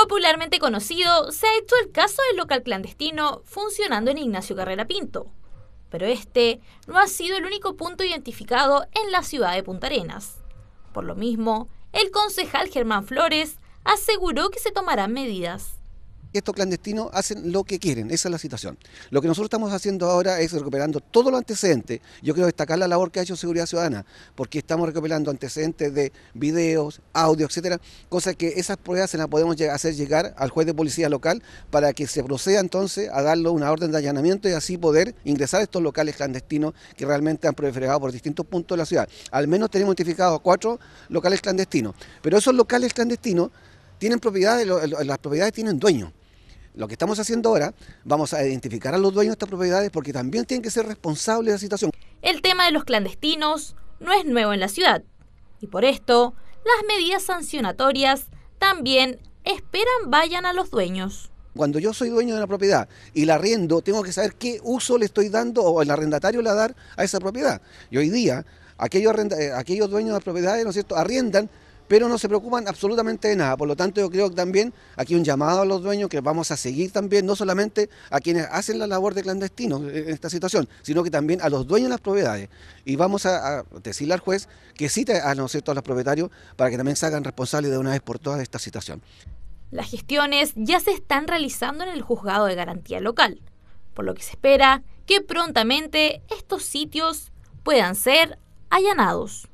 Popularmente conocido, se ha hecho el caso del local clandestino funcionando en Ignacio Carrera Pinto, pero este no ha sido el único punto identificado en la ciudad de Punta Arenas. Por lo mismo, el concejal Germán Flores aseguró que se tomarán medidas estos clandestinos hacen lo que quieren, esa es la situación. Lo que nosotros estamos haciendo ahora es recuperando todos los antecedentes. Yo quiero destacar la labor que ha hecho Seguridad Ciudadana, porque estamos recuperando antecedentes de videos, audio, etcétera, cosas que esas pruebas se las podemos hacer llegar al juez de policía local para que se proceda entonces a darle una orden de allanamiento y así poder ingresar a estos locales clandestinos que realmente han proliferado por distintos puntos de la ciudad. Al menos tenemos identificados cuatro locales clandestinos, pero esos locales clandestinos tienen propiedades, las propiedades tienen dueños. Lo que estamos haciendo ahora, vamos a identificar a los dueños de estas propiedades porque también tienen que ser responsables de la situación. El tema de los clandestinos no es nuevo en la ciudad y por esto las medidas sancionatorias también esperan vayan a los dueños. Cuando yo soy dueño de una propiedad y la arriendo, tengo que saber qué uso le estoy dando o el arrendatario le va a dar a esa propiedad. Y hoy día, aquellos, eh, dueños de propiedades, ¿no es cierto?, arriendan pero no se preocupan absolutamente de nada. Por lo tanto, yo creo que también aquí un llamado a los dueños que vamos a seguir también, no solamente a quienes hacen la labor de clandestinos en esta situación, sino que también a los dueños de las propiedades. Y vamos a, decirle al juez que cite a, ¿no a los propietarios para que también se hagan responsables de una vez por todas de esta situación. Las gestiones ya se están realizando en el juzgado de garantía local, por lo que se espera que prontamente estos sitios puedan ser allanados.